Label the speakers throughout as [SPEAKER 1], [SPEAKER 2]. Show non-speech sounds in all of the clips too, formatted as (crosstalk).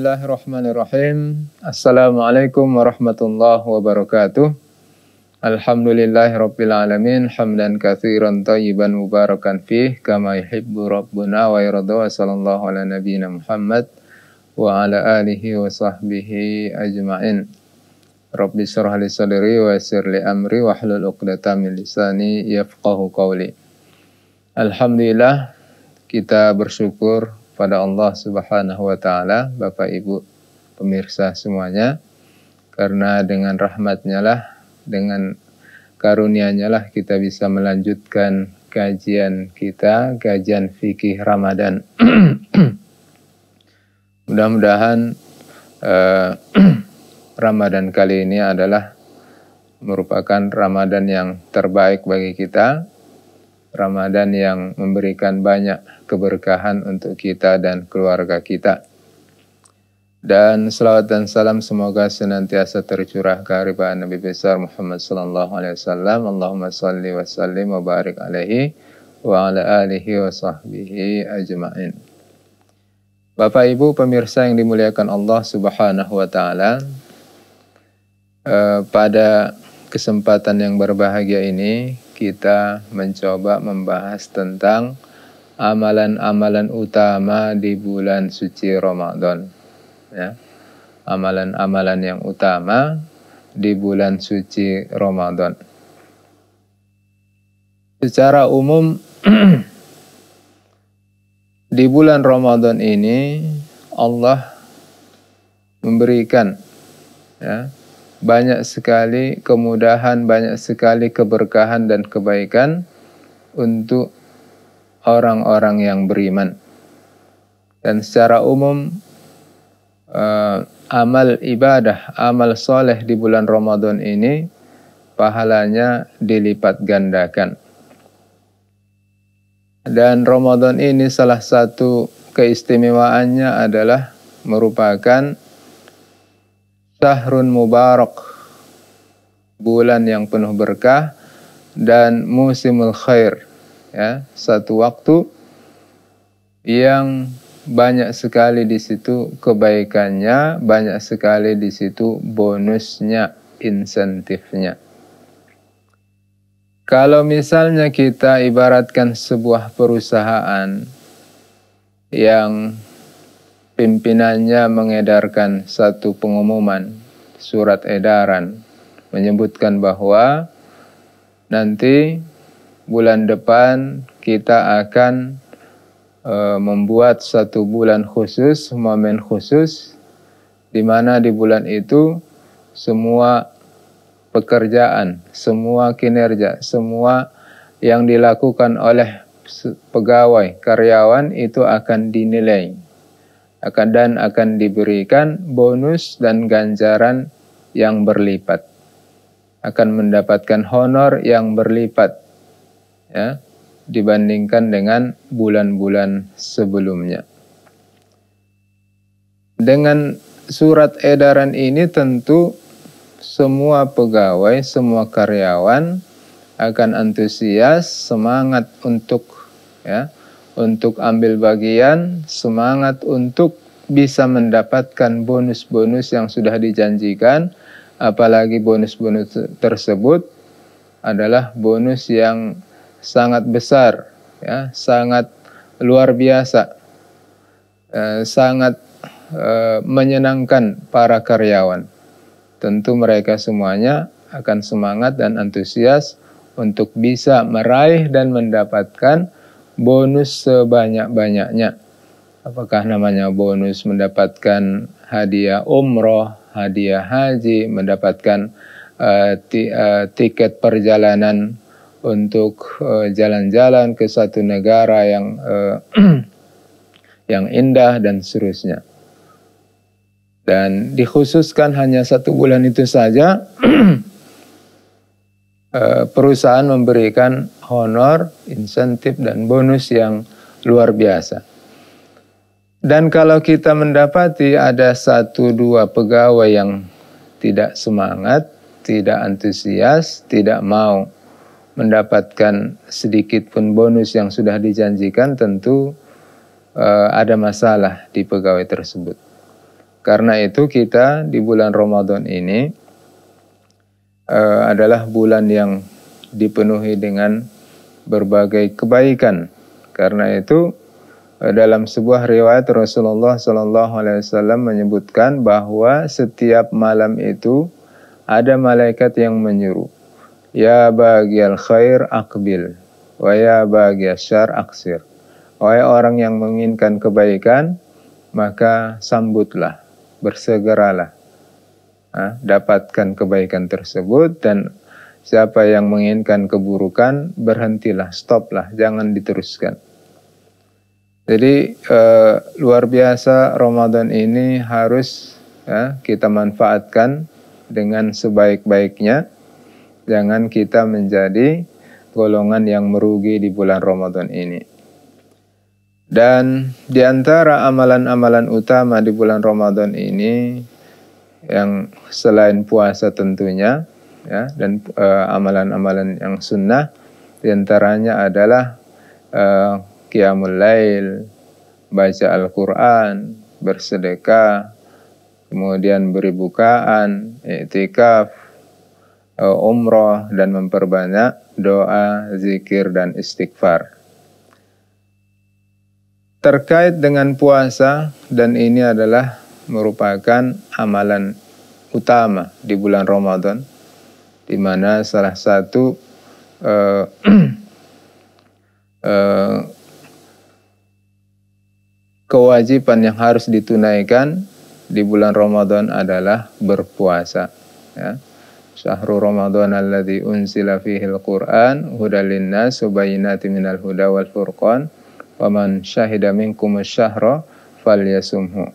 [SPEAKER 1] Bismillahirrahmanirrahim. Assalamualaikum warahmatullahi wabarakatuh. Alhamdulillahirabbil hamdan katsiran tayyiban mubarakan fih kama yuhibbu rabbuna wa yarda wa sallallahu ala nabiyyina Muhammad wa ala alihi wa sahbihi ajmain. Rabbi syrah li sadri wa yassir li amri wa hlul 'uqdatam min lisani yafqahu qawli. Alhamdulillah kita bersyukur kepada Allah Subhanahu wa taala, Bapak Ibu pemirsa semuanya. Karena dengan rahmatnya lah, dengan karunia-Nya lah kita bisa melanjutkan kajian kita, kajian fikih Ramadan. (clears throat) Mudah-mudahan eh, (clears throat) Ramadan kali ini adalah merupakan Ramadan yang terbaik bagi kita Ramadan yang memberikan banyak keberkahan untuk kita dan keluarga kita. Dan selawat dan salam semoga senantiasa tercurah keharibaan Nabi besar Muhammad sallallahu alaihi wasallam. Allahumma salli wa sallim wa barik alaihi wa ala alihi wa sahbihi ajmain. Bapak Ibu pemirsa yang dimuliakan Allah Subhanahu wa taala, eh, pada kesempatan yang berbahagia ini kita mencoba membahas tentang amalan-amalan utama di bulan suci Ramadan. Ya. Amalan-amalan yang utama di bulan suci Ramadan. Secara umum (clears throat) di bulan Ramadan ini Allah memberikan ya banyak sekali kemudahan, banyak sekali keberkahan dan kebaikan untuk orang-orang yang beriman. Dan secara umum uh, amal ibadah, amal soleh di bulan Ramadan ini pahalanya dilipat gandakan. Dan Ramadan ini salah satu keistimewaannya adalah merupakan Sahrun Mubarak, bulan yang penuh berkah, dan musimul khair, ya, satu waktu yang banyak sekali di situ kebaikannya, banyak sekali di situ bonusnya, insentifnya. Kalau misalnya kita ibaratkan sebuah perusahaan yang pimpinannya mengedarkan satu pengumuman surat edaran menyebutkan bahwa nanti bulan depan kita akan e, membuat satu bulan khusus, momen khusus di mana di bulan itu semua pekerjaan, semua kinerja, semua yang dilakukan oleh pegawai, karyawan itu akan dinilai akan dan akan diberikan bonus dan ganjaran yang berlipat akan mendapatkan honor yang berlipat ya dibandingkan dengan bulan-bulan sebelumnya dengan surat edaran ini tentu semua pegawai semua karyawan akan antusias semangat untuk ya untuk ambil bagian, semangat untuk bisa mendapatkan bonus-bonus yang sudah dijanjikan, apalagi bonus-bonus tersebut adalah bonus yang sangat besar, ya, sangat luar biasa, eh, sangat eh, menyenangkan para karyawan. Tentu mereka semuanya akan semangat dan antusias untuk bisa meraih dan mendapatkan bonus sebanyak-banyaknya. Apakah namanya bonus mendapatkan hadiah umroh, hadiah haji, mendapatkan uh, uh, tiket perjalanan untuk eh, jalan-jalan uh, ke satu negara yang uh, (clears throat) yang indah dan seterusnya. Dan dikhususkan hanya satu bulan itu saja (clears throat) Eh, perusahaan memberikan honor, insentif, dan bonus yang luar biasa. Dan kalau kita mendapati ada satu dua pegawai yang tidak semangat, tidak antusias, tidak mau mendapatkan sedikit pun bonus yang sudah dijanjikan, tentu eh, ada masalah di pegawai tersebut. Karena itu kita di bulan Ramadan ini uh, adalah bulan yang dipenuhi dengan berbagai kebaikan. Karena itu eh, dalam sebuah riwayat Rasulullah Shallallahu Alaihi Wasallam menyebutkan bahwa setiap malam itu ada malaikat yang menyuruh, ya bagial khair akbil, wa ya bagial syar aksir. Oleh orang yang menginginkan kebaikan, maka sambutlah, bersegeralah dapatkan kebaikan tersebut dan siapa yang menginginkan keburukan berhentilah stoplah jangan diteruskan jadi eh, luar biasa Ramadan ini harus ya, kita manfaatkan dengan sebaik-baiknya jangan kita menjadi golongan yang merugi di bulan Ramadan ini dan di antara amalan-amalan utama di bulan Ramadan ini yang selain puasa tentunya ya dan eh, amalan-amalan uh, yang sunnah diantaranya adalah uh, qiyamul lail, baca Al-Qur'an, bersedekah, kemudian beri bukaan, uh, umroh dan memperbanyak doa, zikir dan istighfar. Terkait dengan puasa dan ini adalah merupakan amalan utama di bulan Ramadan di mana salah satu uh, uh, (clears throat) kewajiban yang harus ditunaikan di bulan Ramadan adalah berpuasa ya syahrul ramadhan alladzi unzila fihi al-Qur'an hudal linnas subayinati minal huda wal furqan wa man syahida minkum asy-syahra falyasumhu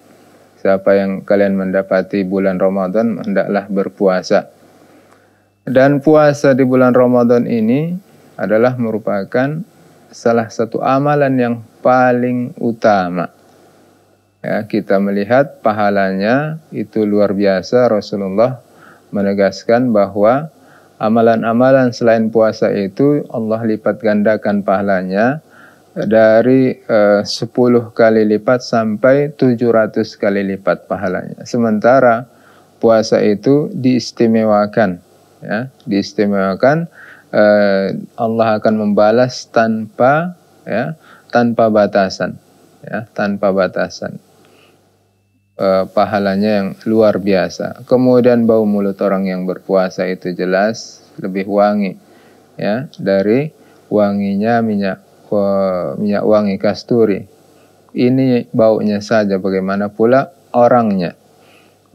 [SPEAKER 1] Siapa yang kalian mendapati bulan Ramadan, hendaklah berpuasa. Dan puasa di bulan Ramadan ini adalah merupakan salah satu amalan yang paling utama. Ya, kita melihat pahalanya itu luar biasa. Rasulullah menegaskan bahwa amalan-amalan selain puasa itu Allah lipat gandakan pahalanya dari eh, uh, 10 kali lipat sampai 700 kali lipat pahalanya. Sementara puasa itu diistimewakan ya, diistimewakan uh, Allah akan membalas tanpa ya, tanpa batasan ya, tanpa batasan. Uh, pahalanya yang luar biasa. Kemudian bau mulut orang yang berpuasa itu jelas lebih wangi ya dari wanginya minyak minyak wangi kasturi. Ini baunya saja bagaimana pula orangnya.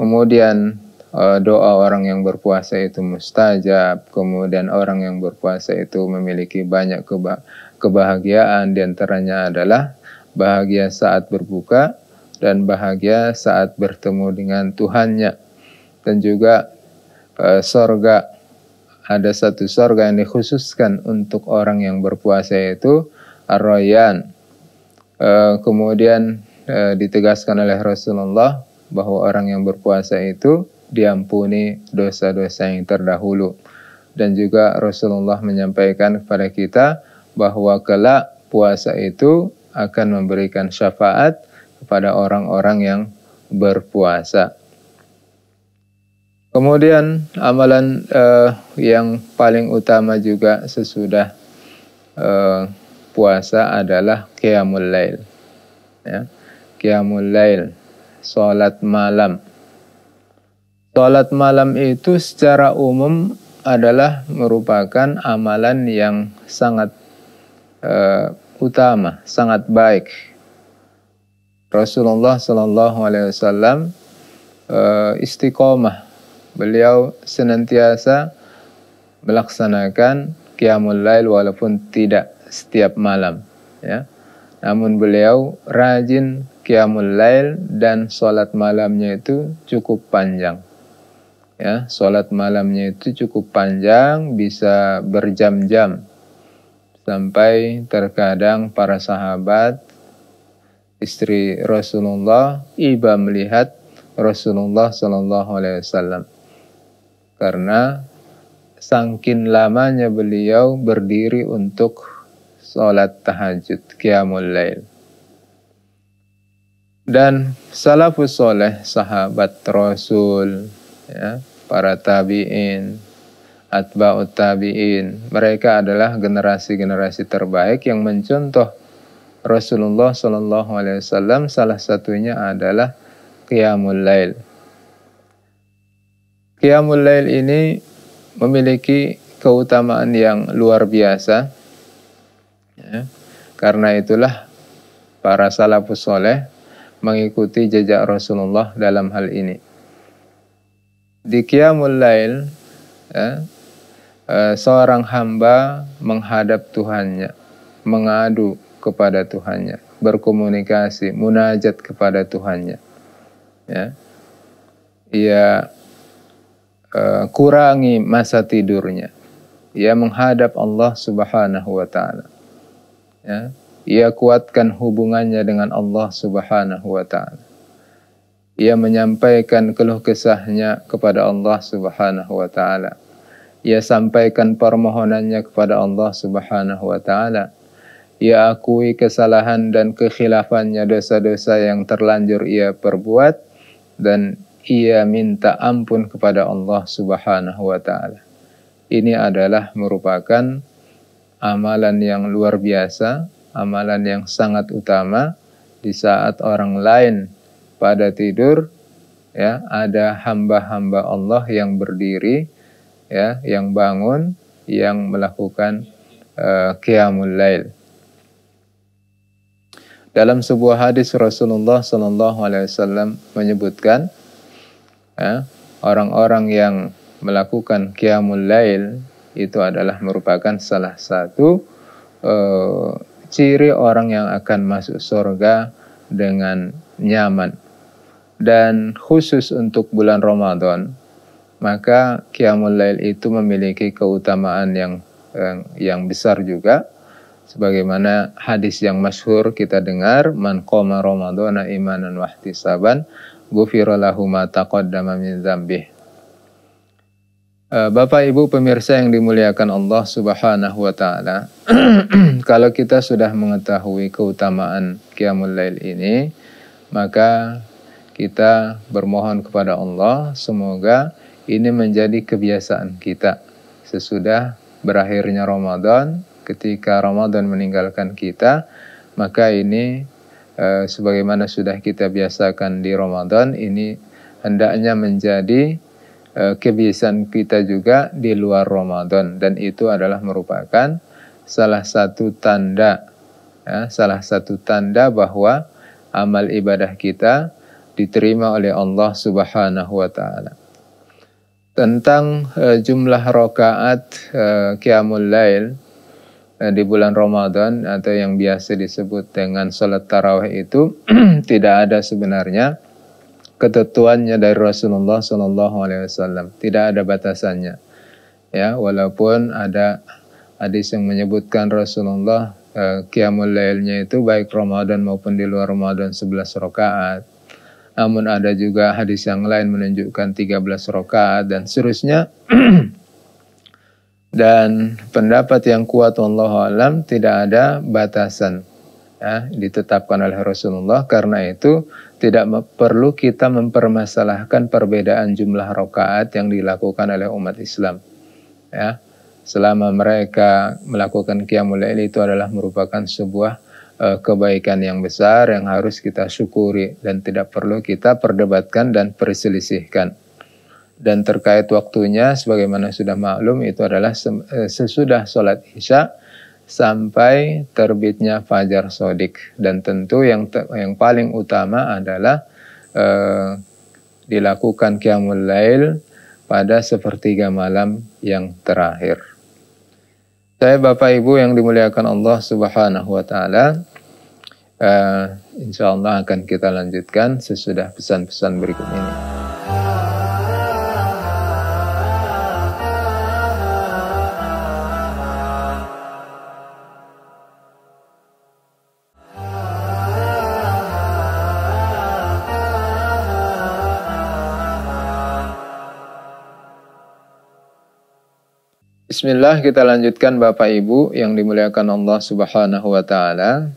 [SPEAKER 1] Kemudian eh, doa orang yang berpuasa itu mustajab, kemudian orang yang berpuasa itu memiliki banyak keba kebahagiaan, antaranya adalah bahagia saat berbuka dan bahagia saat bertemu dengan Tuhannya. Dan juga eh, sorga, ada satu sorga yang dikhususkan untuk orang yang berpuasa itu Ar-Rayyan. Uh, kemudian uh, ditegaskan oleh Rasulullah bahwa orang yang berpuasa itu diampuni dosa-dosa yang terdahulu. Dan juga Rasulullah menyampaikan kepada kita bahwa kelak puasa itu akan memberikan syafaat kepada orang-orang yang berpuasa. Kemudian amalan uh, yang paling utama juga sesudah uh, puasa adalah qiyamul lail. Ya. Qiyamul lail, salat malam. Salat malam itu secara umum adalah merupakan amalan yang sangat uh, utama, sangat baik. Rasulullah Shallallahu Alaihi Wasallam uh, istiqomah, beliau senantiasa melaksanakan qiyamul lail walaupun tidak setiap malam. Ya. Namun beliau rajin qiyamul lail dan sholat malamnya itu cukup panjang. Ya, sholat malamnya itu cukup panjang, bisa berjam-jam. Sampai terkadang para sahabat, istri Rasulullah, iba melihat Rasulullah Shallallahu Alaihi Wasallam. Karena sangkin lamanya beliau berdiri untuk sholat tahajud, qiyamul lail. Dan salafus soleh, sahabat Rasul, ya, para tabi'in, atba'ut tabi'in. Mereka adalah generasi-generasi terbaik yang mencontoh Rasulullah Shallallahu Alaihi Wasallam. Salah satunya adalah Qiyamul Lail. Qiyamul Lail ini memiliki keutamaan yang luar biasa Ya. Karena itulah para salafus soleh mengikuti jejak Rasulullah dalam hal ini. Di Qiyamul Lail, ya, e, seorang hamba menghadap Tuhannya, mengadu kepada Tuhannya, berkomunikasi, munajat kepada Tuhannya. Ya. Ia uh, kurangi masa tidurnya. Ia menghadap Allah Subhanahu wa taala ya, ia kuatkan hubungannya dengan Allah Subhanahu wa taala. Ia menyampaikan keluh kesahnya kepada Allah Subhanahu wa taala. Ia sampaikan permohonannya kepada Allah Subhanahu wa taala. Ia akui kesalahan dan kekhilafannya dosa-dosa yang terlanjur ia perbuat dan ia minta ampun kepada Allah Subhanahu wa taala. Ini adalah merupakan amalan yang luar biasa, amalan yang sangat utama di saat orang lain pada tidur ya ada hamba-hamba Allah yang berdiri ya yang bangun yang melakukan uh, qiyamul lail. Dalam sebuah hadis Rasulullah Shallallahu alaihi wasallam menyebutkan ya, orang-orang yang melakukan qiyamul lail itu adalah merupakan salah satu e, ciri orang yang akan masuk surga dengan nyaman. Dan khusus untuk bulan Ramadan, maka Qiyamul Lail itu memiliki keutamaan yang yang, eh, yang besar juga. Sebagaimana hadis yang masyhur kita dengar, man qoma Ramadana imanan wahtisaban, ghufira lahu ma taqaddama min Eh, Bapak Ibu pemirsa yang dimuliakan Allah Subhanahu wa taala. (clears throat) Kalau kita sudah mengetahui keutamaan qiyamul lail ini, maka kita bermohon kepada Allah semoga ini menjadi kebiasaan kita sesudah berakhirnya Ramadan, ketika Ramadan meninggalkan kita, maka ini e, sebagaimana sudah kita biasakan di Ramadan ini hendaknya menjadi Eh, kebiasaan kita juga di luar Ramadan dan itu adalah merupakan salah satu tanda ya, salah satu tanda bahwa amal ibadah kita diterima oleh Allah Subhanahu wa taala. Tentang e, jumlah rakaat e, qiyamul lail e, di bulan Ramadan atau yang biasa disebut dengan salat tarawih itu (clears throat) tidak ada sebenarnya ketentuannya dari Rasulullah Shallallahu Alaihi Wasallam. Tidak ada batasannya. Ya, walaupun ada hadis yang menyebutkan Rasulullah eh, Qiyamul Lailnya itu baik Ramadan maupun di luar Ramadan 11 rakaat. Namun ada juga hadis yang lain menunjukkan 13 rakaat dan seterusnya. (clears throat) dan pendapat yang kuat Allah alam tidak ada batasan ya, ditetapkan oleh Rasulullah karena itu tidak perlu kita mempermasalahkan perbedaan jumlah rokaat yang dilakukan oleh umat Islam. Ya, selama mereka melakukan qiyamul ini itu adalah merupakan sebuah uh, kebaikan yang besar yang harus kita syukuri dan tidak perlu kita perdebatkan dan perselisihkan. Dan terkait waktunya sebagaimana sudah maklum itu adalah eh, sesudah sholat Isya' sampai terbitnya fajar sodik dan tentu yang yang paling utama adalah eh, dilakukan qiyamul lail pada sepertiga malam yang terakhir. Saya Bapak Ibu yang dimuliakan Allah Subhanahu wa taala eh, insyaallah akan kita lanjutkan sesudah pesan-pesan berikut ini. Bismillah kita lanjutkan Bapak Ibu yang dimuliakan Allah Subhanahu wa taala.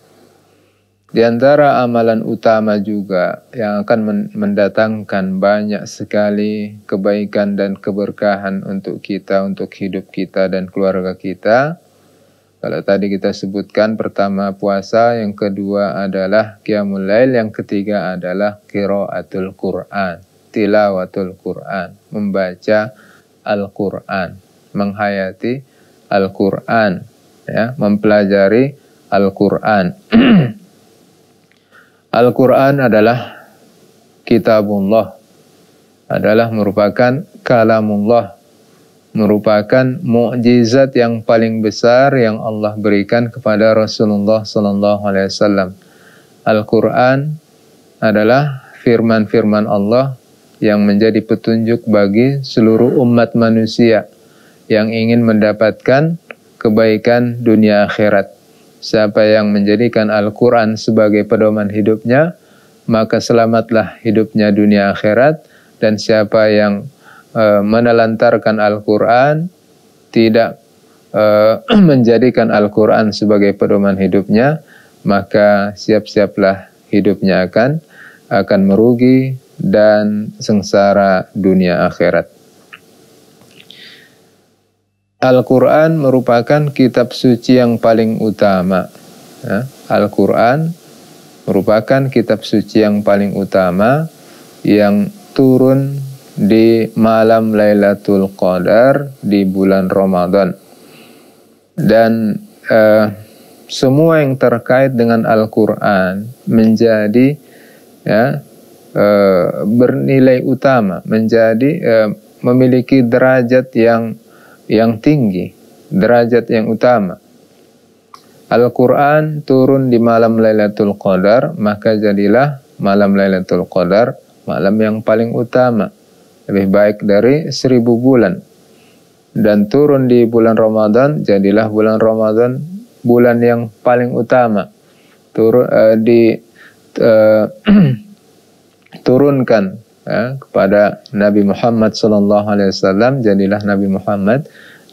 [SPEAKER 1] Di antara amalan utama juga yang akan mendatangkan banyak sekali kebaikan dan keberkahan untuk kita, untuk hidup kita dan keluarga kita. Kalau tadi kita sebutkan pertama puasa, yang kedua adalah qiyamul lail, yang ketiga adalah qiraatul Quran, tilawatul Quran, membaca Al-Quran menghayati Al-Qur'an ya, mempelajari Al-Qur'an. (clears throat) Al-Qur'an adalah kitabullah adalah merupakan kalamullah merupakan mukjizat yang paling besar yang Allah berikan kepada Rasulullah sallallahu alaihi wasallam. Al-Qur'an adalah firman-firman Allah yang menjadi petunjuk bagi seluruh umat manusia yang ingin mendapatkan kebaikan dunia akhirat. Siapa yang menjadikan Al-Quran sebagai pedoman hidupnya, maka selamatlah hidupnya dunia akhirat. Dan siapa yang e, menelantarkan Al-Quran, tidak e, (clears throat) menjadikan Al-Quran sebagai pedoman hidupnya, maka siap-siaplah hidupnya akan akan merugi dan sengsara dunia akhirat. Al-Quran merupakan kitab suci yang paling utama. Ya, Al-Quran merupakan kitab suci yang paling utama yang turun di malam Lailatul Qadar di bulan Ramadan. Dan eh, semua yang terkait dengan Al-Quran menjadi ya, eh, bernilai utama, menjadi eh, memiliki derajat yang yang tinggi, derajat yang utama. Al-Quran turun di malam Lailatul Qadar, maka jadilah malam Lailatul Qadar malam yang paling utama, lebih baik dari seribu bulan. Dan turun di bulan Ramadan, jadilah bulan Ramadan bulan yang paling utama. Turun, uh, eh, di, uh, (clears throat) turunkan ya, kepada Nabi Muhammad Sallallahu Alaihi Wasallam jadilah Nabi Muhammad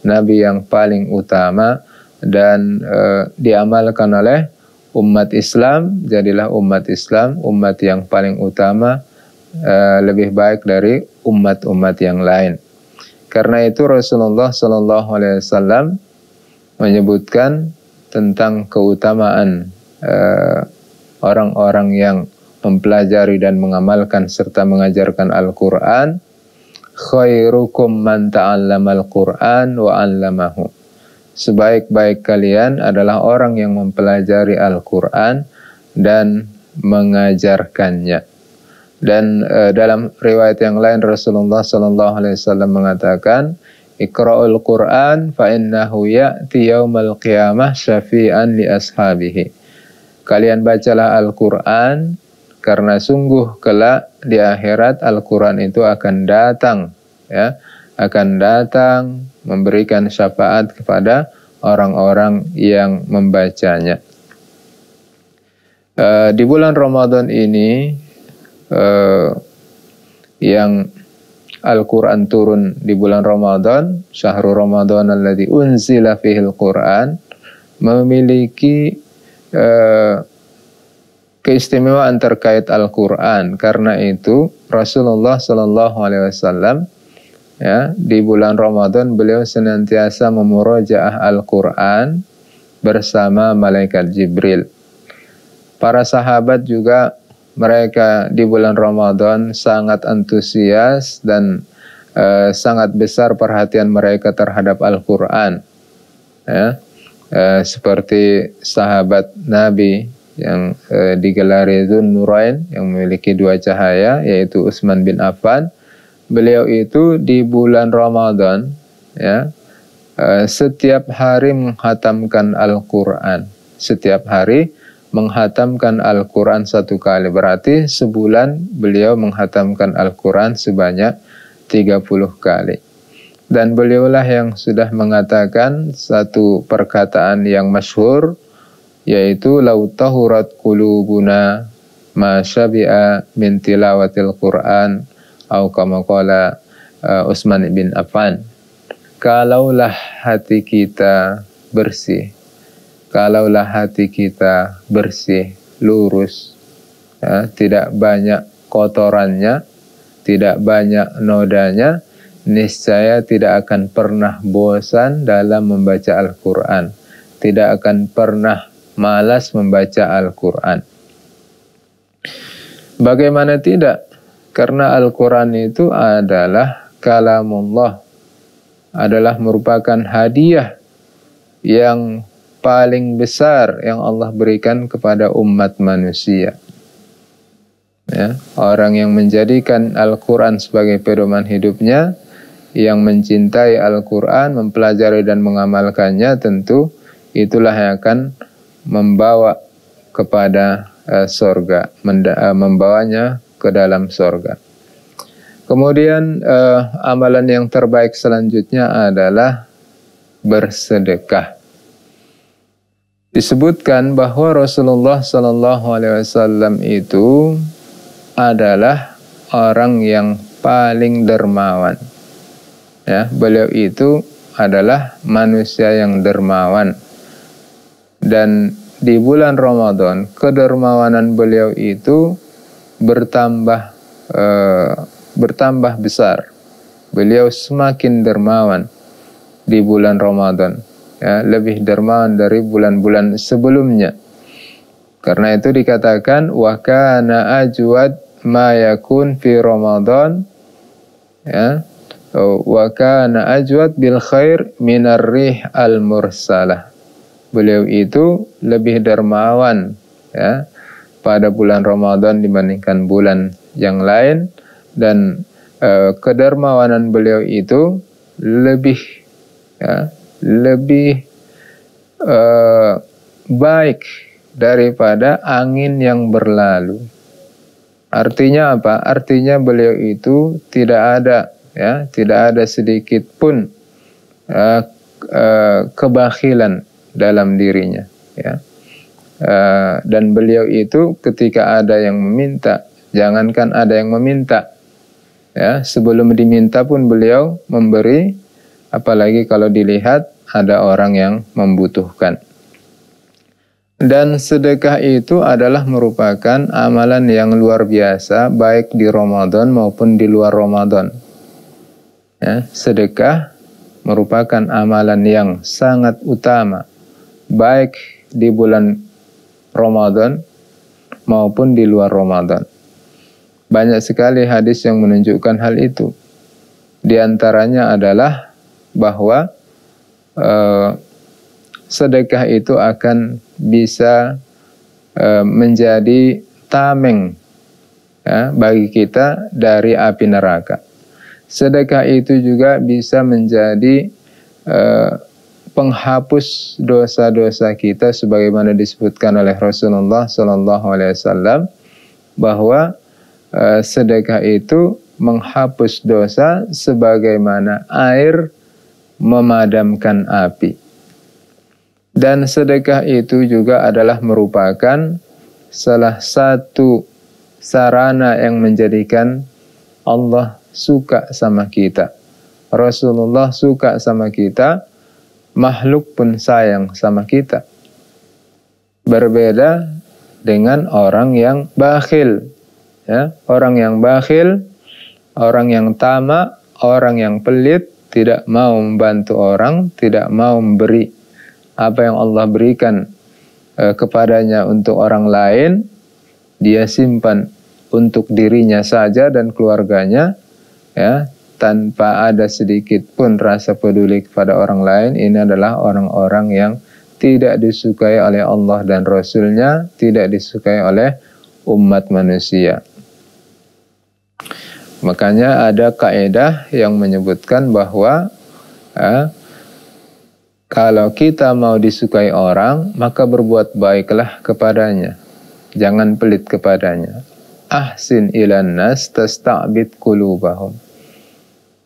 [SPEAKER 1] Nabi yang paling utama dan e, diamalkan oleh umat Islam jadilah umat Islam umat yang paling utama e, lebih baik dari umat-umat yang lain karena itu Rasulullah Sallallahu Alaihi Wasallam menyebutkan tentang keutamaan eh, orang-orang e, yang mempelajari dan mengamalkan serta mengajarkan Al-Quran khairukum man ta'allamal Quran wa 'allamahu sebaik-baik kalian adalah orang yang mempelajari Al-Quran dan mengajarkannya dan e, dalam riwayat yang lain Rasulullah Shallallahu Alaihi Wasallam mengatakan Iqra'ul Quran fa innahu ya'ti yaumal qiyamah syafi'an li ashabihi Kalian bacalah Al-Qur'an karena sungguh kelak di akhirat Al-Qur'an itu akan datang ya akan datang memberikan syafaat kepada orang-orang yang membacanya. E, di bulan Ramadan ini e, yang Al-Quran turun di bulan Ramadan, syahrul Ramadan alladhi unzila fihil Quran, memiliki eh, keistimewaan terkait Al-Quran. Karena itu Rasulullah Shallallahu Alaihi Wasallam ya di bulan Ramadan beliau senantiasa memurojaah Al-Quran bersama malaikat Jibril. Para sahabat juga mereka di bulan Ramadan sangat antusias dan e, sangat besar perhatian mereka terhadap Al-Quran. Ya, e, seperti sahabat Nabi yang e, eh, digelar itu Nurain yang memiliki dua cahaya yaitu Utsman bin Affan. Beliau itu di bulan Ramadan ya e, setiap hari menghatamkan Al-Qur'an. Setiap hari menghatamkan Al-Qur'an satu kali. Berarti sebulan beliau menghatamkan Al-Qur'an sebanyak 30 kali. Dan beliaulah yang sudah mengatakan satu perkataan yang masyhur yaitu lautahurat kulubuna ma syabi'a min tilawatil Qur'an au kama qala uh, Utsman bin Affan kalaulah hati kita bersih kalaulah hati kita bersih lurus ya, tidak banyak kotorannya tidak banyak nodanya niscaya tidak akan pernah bosan dalam membaca Al-Qur'an tidak akan pernah malas membaca Al-Quran. Bagaimana tidak? Karena Al-Quran itu adalah kalamullah, adalah merupakan hadiah yang paling besar yang Allah berikan kepada umat manusia. Ya, orang yang menjadikan Al-Quran sebagai pedoman hidupnya, yang mencintai Al-Quran, mempelajari dan mengamalkannya, tentu itulah yang akan membawa kepada uh, sorga, uh, membawanya ke dalam sorga. Kemudian uh, amalan yang terbaik selanjutnya adalah bersedekah. Disebutkan bahwa Rasulullah Shallallahu Alaihi Wasallam itu adalah orang yang paling dermawan. Ya, beliau itu adalah manusia yang dermawan dan di bulan Ramadan kedermawanan beliau itu bertambah e, bertambah besar. Beliau semakin dermawan di bulan Ramadan, ya, lebih dermawan dari bulan-bulan sebelumnya. Karena itu dikatakan wa kana ajwad ma yakun fi Ramadan ya wa kana ajwad bil khair minar rih al mursalah beliau itu lebih dermawan ya pada bulan Ramadan dibandingkan bulan yang lain dan e, kedermawanan beliau itu lebih ya, lebih e, baik daripada angin yang berlalu. Artinya apa? Artinya beliau itu tidak ada ya, tidak ada sedikit pun e, eh, e, kebahilan dalam dirinya ya e, dan beliau itu ketika ada yang meminta jangankan ada yang meminta ya sebelum diminta pun beliau memberi apalagi kalau dilihat ada orang yang membutuhkan dan sedekah itu adalah merupakan amalan yang luar biasa baik di Ramadan maupun di luar Ramadan. Ya, sedekah merupakan amalan yang sangat utama baik di bulan Ramadan maupun di luar Ramadan. Banyak sekali hadis yang menunjukkan hal itu. Di antaranya adalah bahwa e, sedekah itu akan bisa e, menjadi tameng ya, bagi kita dari api neraka. Sedekah itu juga bisa menjadi e, penghapus dosa-dosa kita sebagaimana disebutkan oleh Rasulullah Shallallahu Alaihi Wasallam bahwa e, sedekah itu menghapus dosa sebagaimana air memadamkan api. Dan sedekah itu juga adalah merupakan salah satu sarana yang menjadikan Allah suka sama kita. Rasulullah suka sama kita makhluk pun sayang sama kita. Berbeda dengan orang yang bakhil. Ya, orang yang bakhil, orang yang tamak, orang yang pelit, tidak mau membantu orang, tidak mau memberi apa yang Allah berikan e, kepadanya untuk orang lain, dia simpan untuk dirinya saja dan keluarganya, ya tanpa ada sedikit pun rasa peduli kepada orang lain ini adalah orang-orang yang tidak disukai oleh Allah dan Rasulnya, tidak disukai oleh umat manusia. Makanya ada kaedah yang menyebutkan bahwa eh, kalau kita mau disukai orang, maka berbuat baiklah kepadanya. Jangan pelit kepadanya. Ahsin ilan nas tasta'bid kulubahum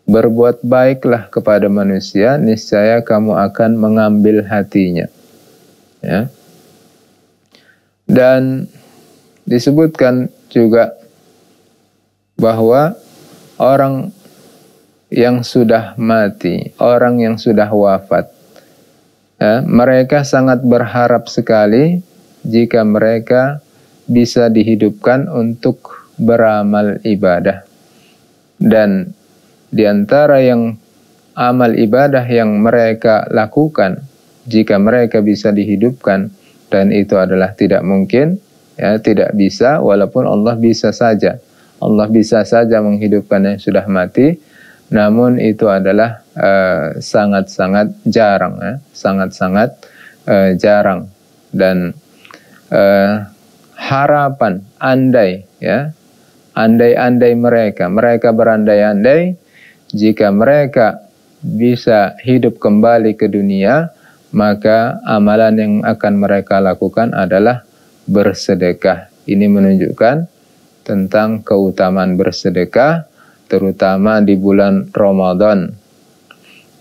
[SPEAKER 1] berbuat baiklah kepada manusia, niscaya kamu akan mengambil hatinya. Ya. Dan disebutkan juga bahwa orang yang sudah mati, orang yang sudah wafat, ya, mereka sangat berharap sekali jika mereka bisa dihidupkan untuk beramal ibadah. Dan di antara yang amal ibadah yang mereka lakukan jika mereka bisa dihidupkan dan itu adalah tidak mungkin ya tidak bisa walaupun Allah bisa saja Allah bisa saja menghidupkan yang sudah mati namun itu adalah eh, sangat-sangat uh, jarang ya sangat-sangat uh, jarang dan uh, harapan andai ya andai-andai mereka mereka berandai-andai jika mereka bisa hidup kembali ke dunia, maka amalan yang akan mereka lakukan adalah bersedekah. Ini menunjukkan tentang keutamaan bersedekah, terutama di bulan Ramadan.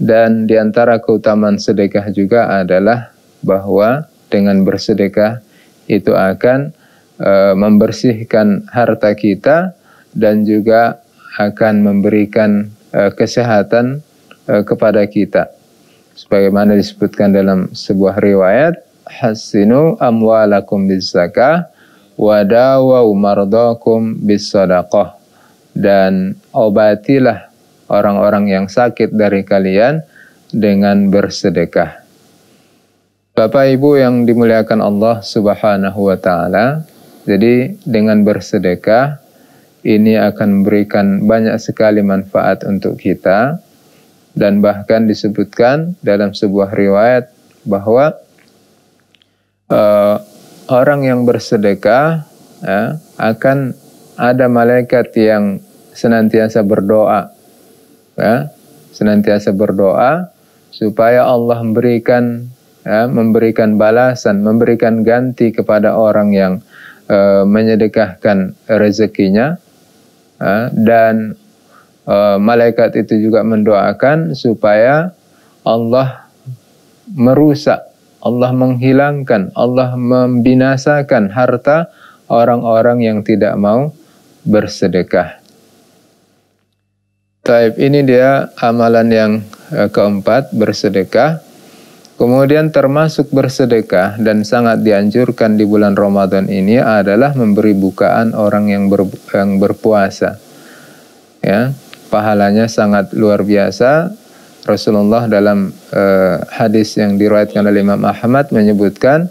[SPEAKER 1] Dan di antara keutamaan sedekah juga adalah bahwa dengan bersedekah itu akan e, membersihkan harta kita dan juga akan memberikan Eh, kesehatan eh, kepada kita. Sebagaimana disebutkan dalam sebuah riwayat, hasinu amwalakum bizzakah wadawau mardakum bisadaqah dan obatilah orang-orang yang sakit dari kalian dengan bersedekah. Bapak Ibu yang dimuliakan Allah Subhanahu wa taala, jadi dengan bersedekah ini akan memberikan banyak sekali manfaat untuk kita dan bahkan disebutkan dalam sebuah riwayat bahwa uh, orang yang bersedekah ya, akan ada malaikat yang senantiasa berdoa ya, senantiasa berdoa supaya Allah memberikan ya, memberikan balasan memberikan ganti kepada orang yang uh, menyedekahkan rezekinya dan e, malaikat itu juga mendoakan supaya Allah merusak, Allah menghilangkan, Allah membinasakan harta orang-orang yang tidak mau bersedekah. Taib ini dia amalan yang e, keempat bersedekah Kemudian termasuk bersedekah dan sangat dianjurkan di bulan Ramadan ini adalah memberi bukaan orang yang, ber, yang berpuasa. Ya, pahalanya sangat luar biasa. Rasulullah dalam eh, hadis yang diriwayatkan oleh Imam Ahmad menyebutkan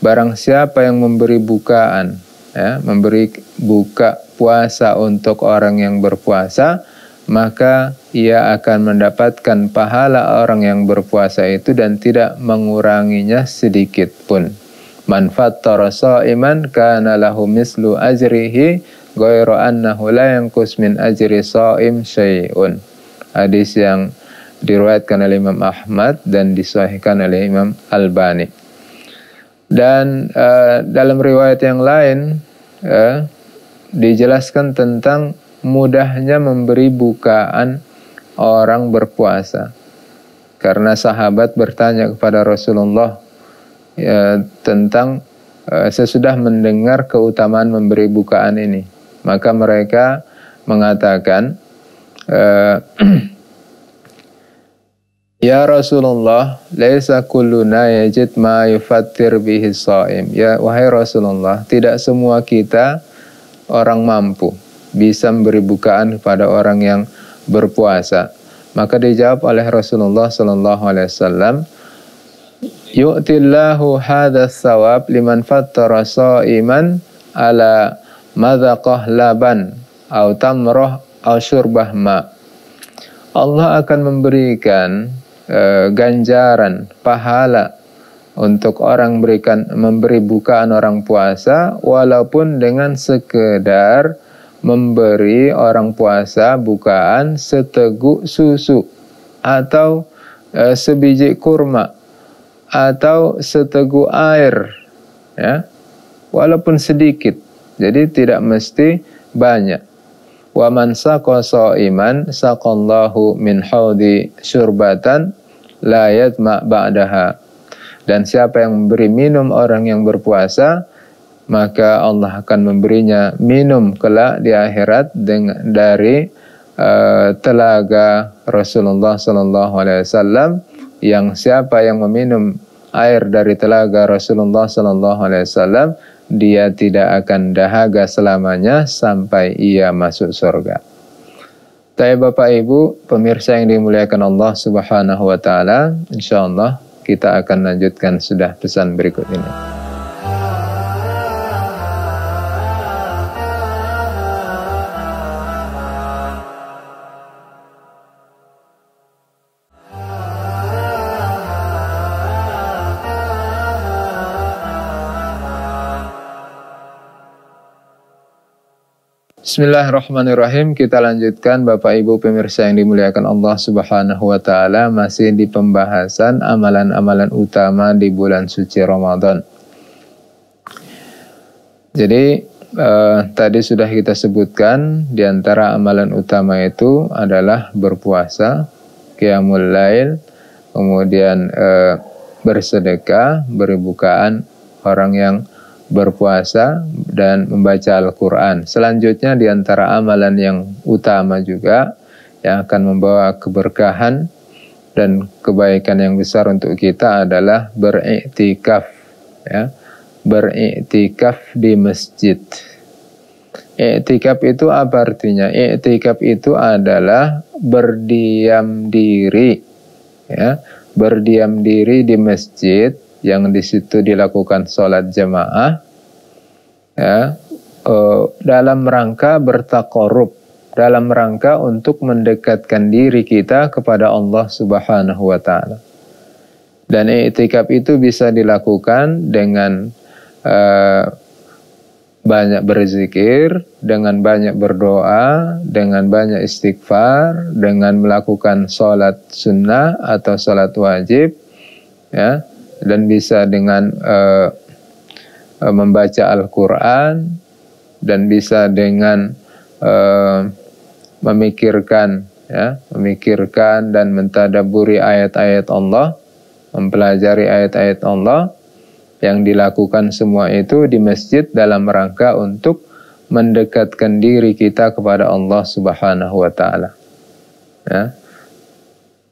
[SPEAKER 1] barang siapa yang memberi bukaan, ya, memberi buka puasa untuk orang yang berpuasa, maka ia akan mendapatkan pahala orang yang berpuasa itu dan tidak menguranginya sedikit pun. Manfaat tarasa iman kana lahu mislu ajrihi ghairu annahu la yanqus min ajri shaim syai'un. Hadis yang diriwayatkan oleh Imam Ahmad dan disahihkan oleh Imam Albani. Dan uh, dalam riwayat yang lain uh, dijelaskan tentang mudahnya memberi bukaan orang berpuasa. Karena sahabat bertanya kepada Rasulullah ya, tentang e, sesudah mendengar keutamaan memberi bukaan ini, maka mereka mengatakan, e, (clears throat) Ya Rasulullah, laisa kulluna yajid ma yufattir bihi Ya wahai Rasulullah, tidak semua kita orang mampu bisa memberi bukaan kepada orang yang berpuasa. Maka dijawab oleh Rasulullah Sallallahu Alaihi Wasallam, Yu'tillahu hadha sawab liman fattara sa'iman ala madaqah laban au tamroh au syurbah ma. Allah akan memberikan uh, ganjaran, pahala untuk orang berikan memberi bukaan orang puasa walaupun dengan sekedar memberi orang puasa bukaan seteguk susu atau e, sebiji kurma atau seteguk air ya walaupun sedikit jadi tidak mesti banyak wa man saqasa iman saqallahu min haudi syurbatan la yatma ba'daha dan siapa yang memberi minum orang yang berpuasa maka Allah akan memberinya minum kelak di akhirat dengan dari uh, telaga Rasulullah sallallahu alaihi wasallam yang siapa yang meminum air dari telaga Rasulullah sallallahu alaihi wasallam dia tidak akan dahaga selamanya sampai ia masuk surga. Tapi Bapak Ibu, pemirsa yang dimuliakan Allah Subhanahu wa taala, insyaallah kita akan lanjutkan sudah pesan berikut ini. Bismillahirrahmanirrahim. Kita lanjutkan Bapak Ibu pemirsa yang dimuliakan Allah Subhanahu wa taala masih di pembahasan amalan-amalan utama di bulan suci Ramadan. Jadi eh, tadi sudah kita sebutkan di antara amalan utama itu adalah berpuasa, qiyamul lail, kemudian eh, bersedekah, berbukaan orang yang berpuasa dan membaca Al-Quran. Selanjutnya di antara amalan yang utama juga yang akan membawa keberkahan dan kebaikan yang besar untuk kita adalah beriktikaf ya beriktikaf di masjid iktikaf itu apa artinya iktikaf itu adalah berdiam diri ya berdiam diri di masjid yang di situ dilakukan sholat jemaah ya eh, dalam rangka bertakorup dalam rangka untuk mendekatkan diri kita kepada Allah Subhanahu wa taala. Dan i'tikaf itu bisa dilakukan dengan eh, banyak berzikir, dengan banyak berdoa, dengan banyak istighfar, dengan melakukan sholat sunnah atau sholat wajib, ya, dan bisa dengan uh, membaca Al-Quran dan bisa dengan uh, memikirkan ya memikirkan dan mentadaburi ayat-ayat Allah mempelajari ayat-ayat Allah yang dilakukan semua itu di masjid dalam rangka untuk mendekatkan diri kita kepada Allah Subhanahu wa taala. Ya.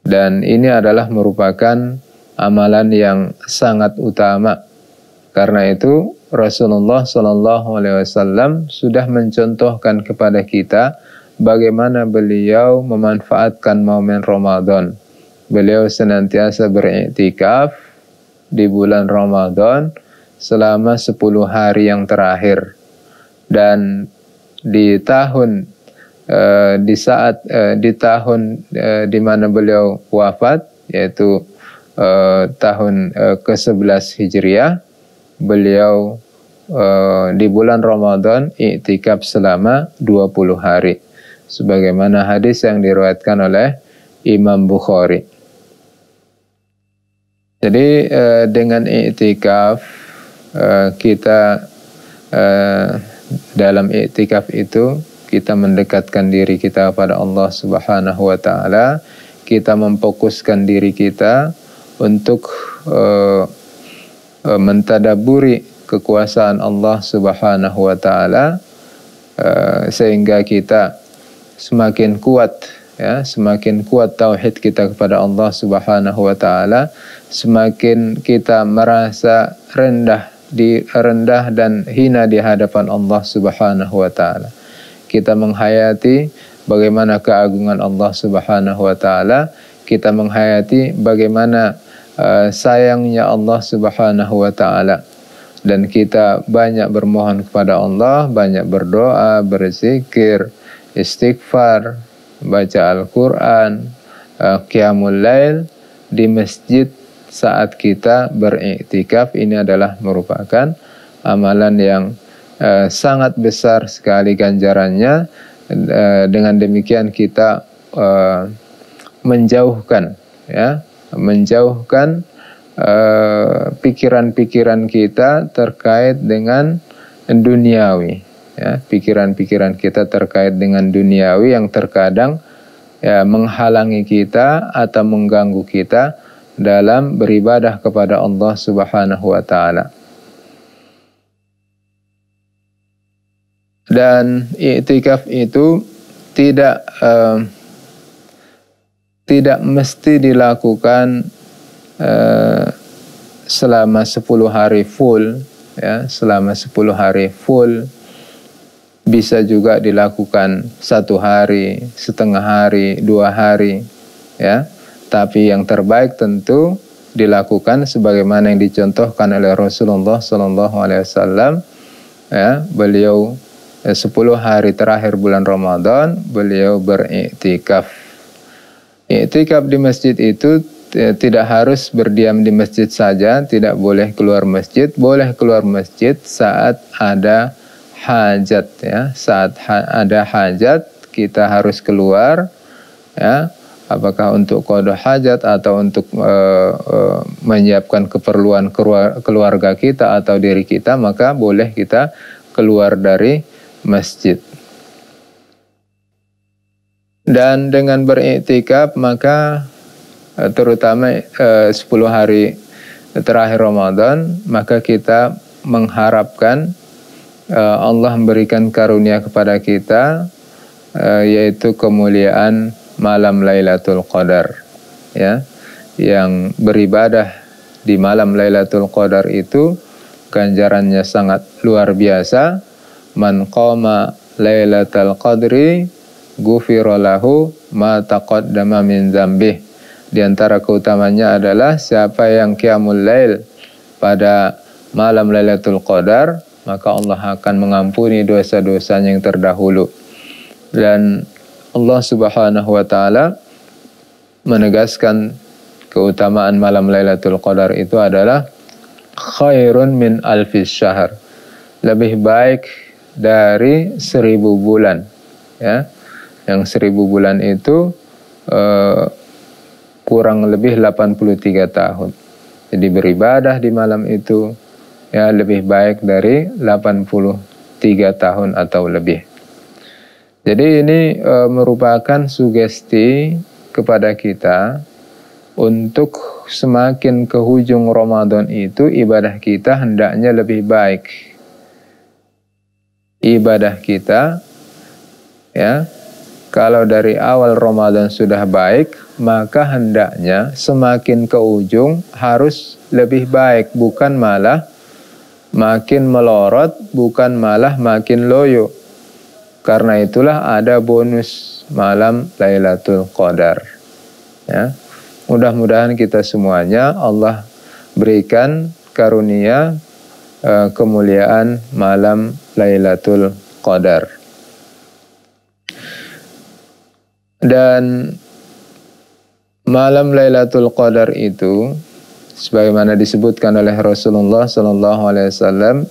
[SPEAKER 1] Dan ini adalah merupakan amalan yang sangat utama. Karena itu Rasulullah Shallallahu Alaihi Wasallam sudah mencontohkan kepada kita bagaimana beliau memanfaatkan momen Ramadan. Beliau senantiasa beriktikaf di bulan Ramadan selama 10 hari yang terakhir. Dan di tahun eh, di saat eh, di tahun eh, di mana beliau wafat yaitu uh, tahun uh, eh, ke-11 Hijriah beliau uh, di bulan Ramadan iktikaf selama 20 hari sebagaimana hadis yang diriwayatkan oleh Imam Bukhari. Jadi uh, dengan iktikaf uh, kita uh, dalam iktikaf itu kita mendekatkan diri kita kepada Allah Subhanahu wa taala, kita memfokuskan diri kita untuk uh, mentadaburi kekuasaan Allah Subhanahu wa taala uh, sehingga kita semakin kuat ya semakin kuat tauhid kita kepada Allah Subhanahu wa taala semakin kita merasa rendah di rendah dan hina di hadapan Allah Subhanahu wa taala. Kita menghayati bagaimana keagungan Allah Subhanahu wa taala, kita menghayati bagaimana Eh, sayangnya Allah Subhanahu wa taala dan kita banyak bermohon kepada Allah, banyak berdoa, berzikir, istighfar, baca Al-Qur'an, uh, qiyamul lail di masjid saat kita beriktikaf ini adalah merupakan amalan yang uh, sangat besar sekali ganjarannya dengan demikian kita menjauhkan ya menjauhkan eh, pikiran-pikiran uh, kita terkait dengan duniawi pikiran ya. pikiran-pikiran kita terkait dengan duniawi yang terkadang ya menghalangi kita atau mengganggu kita dalam beribadah kepada Allah Subhanahu wa taala. Dan i'tikaf itu tidak uh, tidak mesti dilakukan uh, selama 10 hari full ya selama 10 hari full bisa juga dilakukan satu hari, setengah hari, dua hari, ya. Tapi yang terbaik tentu dilakukan sebagaimana yang dicontohkan oleh Rasulullah Shallallahu Alaihi Wasallam. Ya, beliau eh, sepuluh 10 hari terakhir bulan Ramadan beliau beriktikaf Iktikaf di masjid itu e, tidak harus berdiam di masjid saja, tidak boleh keluar masjid, boleh keluar masjid saat ada hajat ya, saat ha ada hajat kita harus keluar ya, apakah untuk kodoh hajat atau untuk e, e, menyiapkan keperluan keluarga kita atau diri kita, maka boleh kita keluar dari masjid. Dan dengan beriktikaf maka eh, terutama eh, 10 hari terakhir Ramadan maka kita mengharapkan eh, Allah memberikan karunia kepada kita eh, yaitu kemuliaan malam Lailatul Qadar ya yang beribadah di malam Lailatul Qadar itu ganjarannya sangat luar biasa man qama Lailatul Qadri lahu ma taqaddama min zambih. Di antara keutamanya adalah siapa yang qiyamul lail pada malam Lailatul Qadar, maka Allah akan mengampuni dosa-dosanya yang terdahulu. Dan Allah Subhanahu wa taala menegaskan keutamaan malam Lailatul Qadar itu adalah khairun min alfis syahr. Lebih baik dari seribu bulan. Ya, yang seribu bulan itu uh, kurang lebih 83 tahun. Jadi beribadah di malam itu ya lebih baik dari 83 tahun atau lebih. Jadi ini e, merupakan sugesti kepada kita untuk semakin ke hujung Ramadan itu ibadah kita hendaknya lebih baik. Ibadah kita ya kalau dari awal Ramadan sudah baik, maka hendaknya semakin ke ujung harus lebih baik, bukan malah makin melorot, bukan malah makin loyo. Karena itulah ada bonus malam Lailatul Qadar. Ya. Mudah-mudahan kita semuanya Allah berikan karunia eh, kemuliaan malam Lailatul Qadar. Dan malam Lailatul Qadar itu sebagaimana disebutkan oleh Rasulullah Shallallahu alaihi wasallam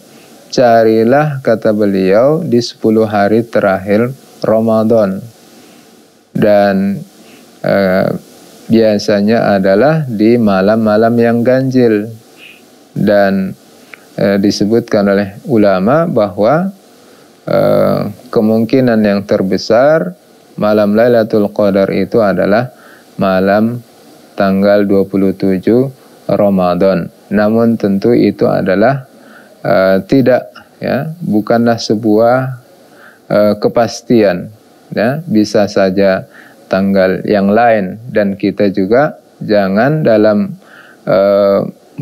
[SPEAKER 1] carilah kata beliau di 10 hari terakhir Ramadan dan e, biasanya adalah di malam-malam yang ganjil dan e, disebutkan oleh ulama bahwa e, kemungkinan yang terbesar malam Lailatul Qadar itu adalah malam tanggal 27 Ramadan. Namun tentu itu adalah e, tidak ya, bukanlah sebuah e, kepastian ya, bisa saja tanggal yang lain dan kita juga jangan dalam e,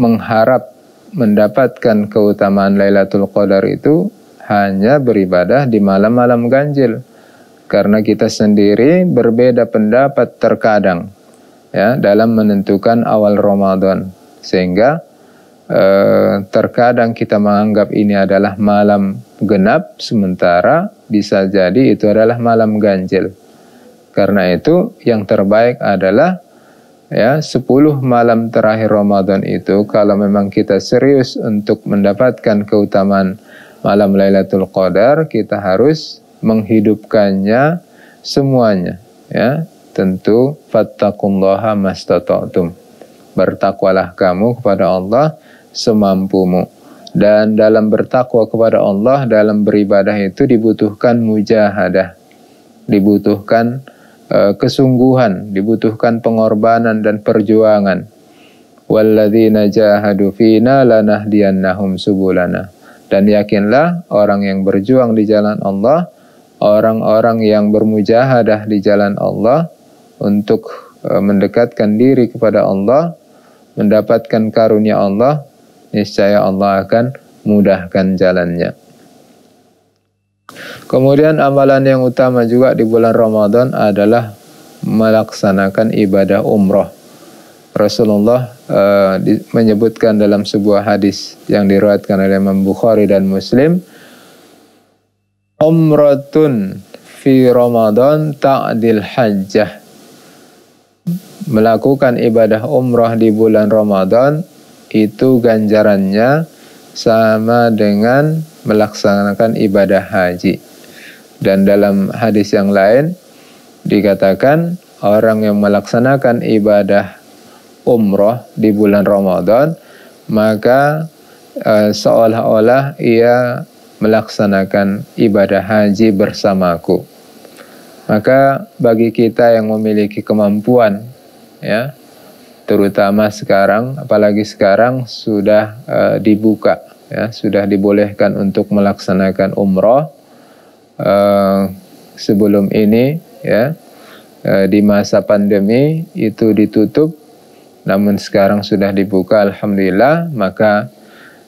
[SPEAKER 1] mengharap mendapatkan keutamaan Lailatul Qadar itu hanya beribadah di malam-malam ganjil karena kita sendiri berbeda pendapat terkadang ya dalam menentukan awal Ramadan sehingga eh, terkadang kita menganggap ini adalah malam genap sementara bisa jadi itu adalah malam ganjil karena itu yang terbaik adalah ya 10 malam terakhir Ramadan itu kalau memang kita serius untuk mendapatkan keutamaan malam Lailatul Qadar kita harus menghidupkannya semuanya ya tentu fattaqullaha mastata'tum bertakwalah kamu kepada Allah semampumu dan dalam bertakwa kepada Allah dalam beribadah itu dibutuhkan mujahadah dibutuhkan e, kesungguhan dibutuhkan pengorbanan dan perjuangan walladzina jahadu fina lanahdiyannahum subulana dan yakinlah orang yang berjuang di jalan Allah orang-orang yang bermujahadah di jalan Allah untuk e, mendekatkan diri kepada Allah, mendapatkan karunia Allah, niscaya Allah akan mudahkan jalannya. Kemudian amalan yang utama juga di bulan Ramadan adalah melaksanakan ibadah umroh. Rasulullah e, menyebutkan dalam sebuah hadis yang diriwayatkan oleh Imam Bukhari dan Muslim, umratun fi Ramadan ta'dil hajjah. Melakukan ibadah umrah di bulan Ramadan itu ganjarannya sama dengan melaksanakan ibadah haji. Dan dalam hadis yang lain dikatakan orang yang melaksanakan ibadah umrah di bulan Ramadan, maka e, seolah-olah ia melaksanakan ibadah haji bersamaku. Maka bagi kita yang memiliki kemampuan ya terutama sekarang apalagi sekarang sudah e, dibuka ya sudah dibolehkan untuk melaksanakan umroh e, sebelum ini ya e, di masa pandemi itu ditutup namun sekarang sudah dibuka alhamdulillah maka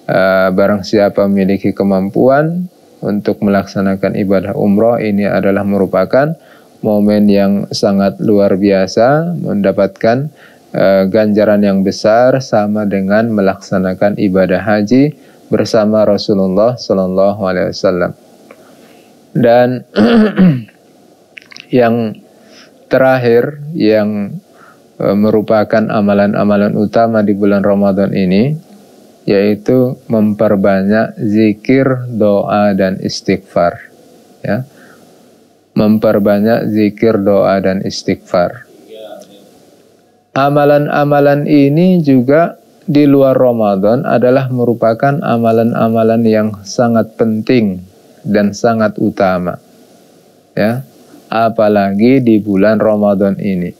[SPEAKER 1] Eh, barang siapa memiliki kemampuan untuk melaksanakan ibadah umroh ini adalah merupakan momen yang sangat luar biasa mendapatkan uh, ganjaran yang besar sama dengan melaksanakan ibadah haji bersama Rasulullah Sallallahu Alaihi Wasallam dan (clears throat) yang terakhir yang eh, merupakan amalan-amalan utama di bulan Ramadan ini yaitu memperbanyak zikir, doa dan istighfar ya. Memperbanyak zikir, doa dan istighfar. Amalan-amalan ini juga di luar Ramadan adalah merupakan amalan-amalan yang sangat penting dan sangat utama. Ya, apalagi di bulan Ramadan ini.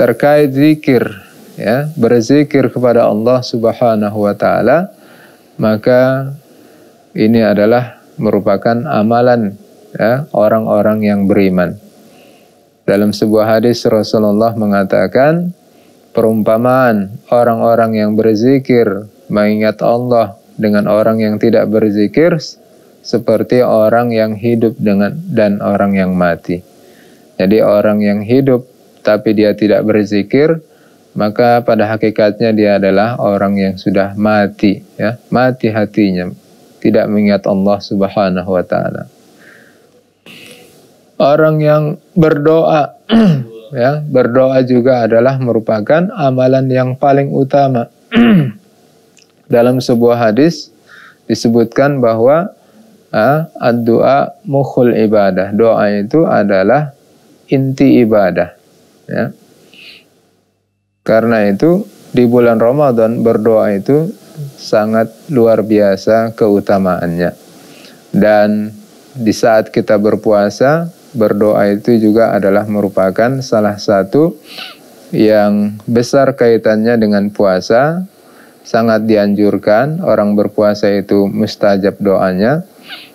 [SPEAKER 1] Terkait zikir ya berzikir kepada Allah Subhanahu wa taala maka ini adalah merupakan amalan orang ya, orang-orang yang beriman. Dalam sebuah hadis Rasulullah mengatakan perumpamaan orang-orang yang berzikir mengingat Allah dengan orang yang tidak berzikir seperti orang yang hidup dengan dan orang yang mati. Jadi orang yang hidup tapi dia tidak berzikir maka pada hakikatnya dia adalah orang yang sudah mati ya mati hatinya tidak mengingat Allah Subhanahu wa taala orang yang berdoa (clears throat) ya berdoa juga adalah merupakan amalan yang paling utama (clears throat) dalam sebuah hadis disebutkan bahwa ad doa mukhul ibadah doa itu adalah inti ibadah ya karena itu di bulan Ramadan berdoa itu sangat luar biasa keutamaannya. Dan di saat kita berpuasa, berdoa itu juga adalah merupakan salah satu yang besar kaitannya dengan puasa. Sangat dianjurkan orang berpuasa itu mustajab doanya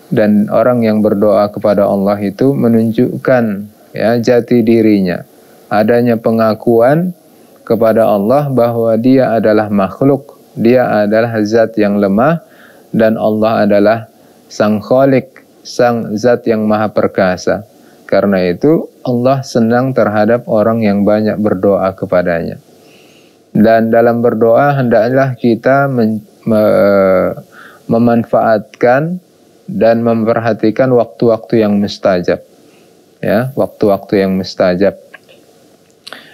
[SPEAKER 1] dan orang yang berdoa kepada Allah itu menunjukkan ya jati dirinya. Adanya pengakuan kepada Allah bahwa dia adalah makhluk, dia adalah zat yang lemah dan Allah adalah sang kholik, sang zat yang maha perkasa. Karena itu Allah senang terhadap orang yang banyak berdoa kepadanya. Dan dalam berdoa hendaklah kita men, me, memanfaatkan dan memperhatikan waktu-waktu yang mustajab. Ya, waktu-waktu yang mustajab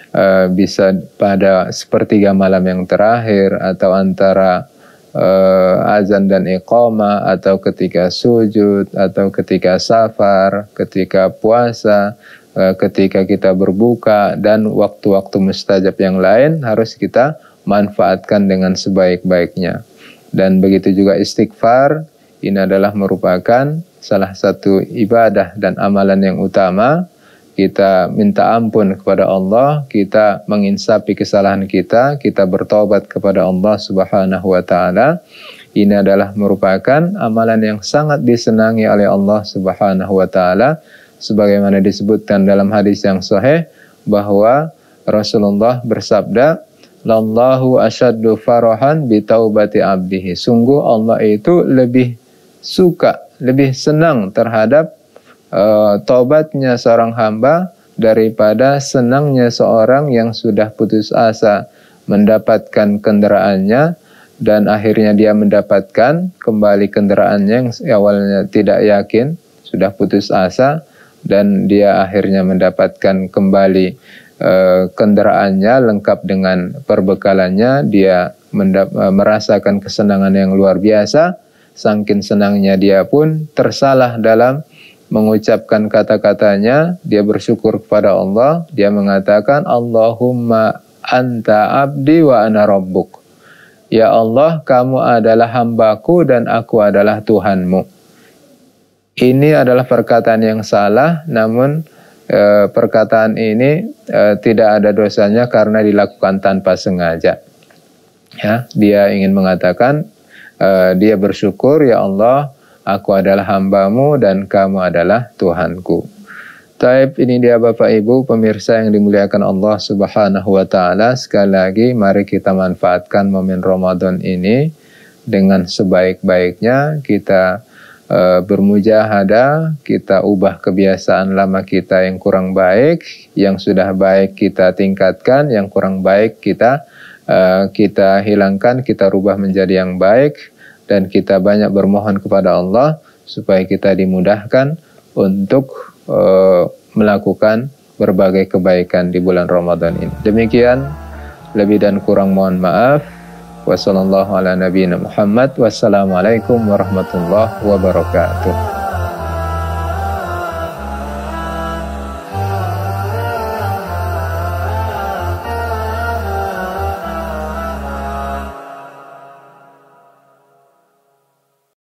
[SPEAKER 1] Eh, bisa pada sepertiga malam yang terakhir atau antara uh, azan dan iqamah atau ketika sujud atau ketika safar, ketika puasa, uh, ketika kita berbuka dan waktu-waktu mustajab yang lain harus kita manfaatkan dengan sebaik-baiknya. Dan begitu juga istighfar ini adalah merupakan salah satu ibadah dan amalan yang utama kita minta ampun kepada Allah, kita menginsapi kesalahan kita, kita bertobat kepada Allah Subhanahu wa taala. Ini adalah merupakan amalan yang sangat disenangi oleh Allah Subhanahu wa taala sebagaimana disebutkan dalam hadis yang sahih bahwa Rasulullah bersabda, "Lallahu asyaddu farahan bi taubati abdihi." Sungguh Allah itu lebih suka, lebih senang terhadap uh, tobatnya seorang hamba daripada senangnya seorang yang sudah putus asa mendapatkan kendaraannya dan akhirnya dia mendapatkan kembali kendaraannya yang awalnya tidak yakin, sudah putus asa dan dia akhirnya mendapatkan kembali e, eh, kendaraannya lengkap dengan perbekalannya, dia mendap, e, merasakan kesenangan yang luar biasa, sangkin senangnya dia pun tersalah dalam mengucapkan kata-katanya, dia bersyukur kepada Allah, dia mengatakan Allahumma anta abdi wa ana rabbuk. Ya Allah, kamu adalah hambaku dan aku adalah Tuhanmu. Ini adalah perkataan yang salah, namun e, perkataan ini e, tidak ada dosanya karena dilakukan tanpa sengaja. Ya, dia ingin mengatakan e, dia bersyukur, ya Allah, Aku adalah hambamu dan kamu adalah Tuhanku. Taib ini dia Bapak Ibu pemirsa yang dimuliakan Allah Subhanahu wa taala. Sekali lagi mari kita manfaatkan momen Ramadan ini dengan sebaik-baiknya kita e, eh, bermujahadah, kita ubah kebiasaan lama kita yang kurang baik, yang sudah baik kita tingkatkan, yang kurang baik kita e, kita hilangkan, kita rubah menjadi yang baik dan kita banyak bermohon kepada Allah supaya kita dimudahkan untuk e, melakukan berbagai kebaikan di bulan Ramadan ini. Demikian lebih dan kurang mohon maaf. Wassalamualaikum warahmatullahi wabarakatuh.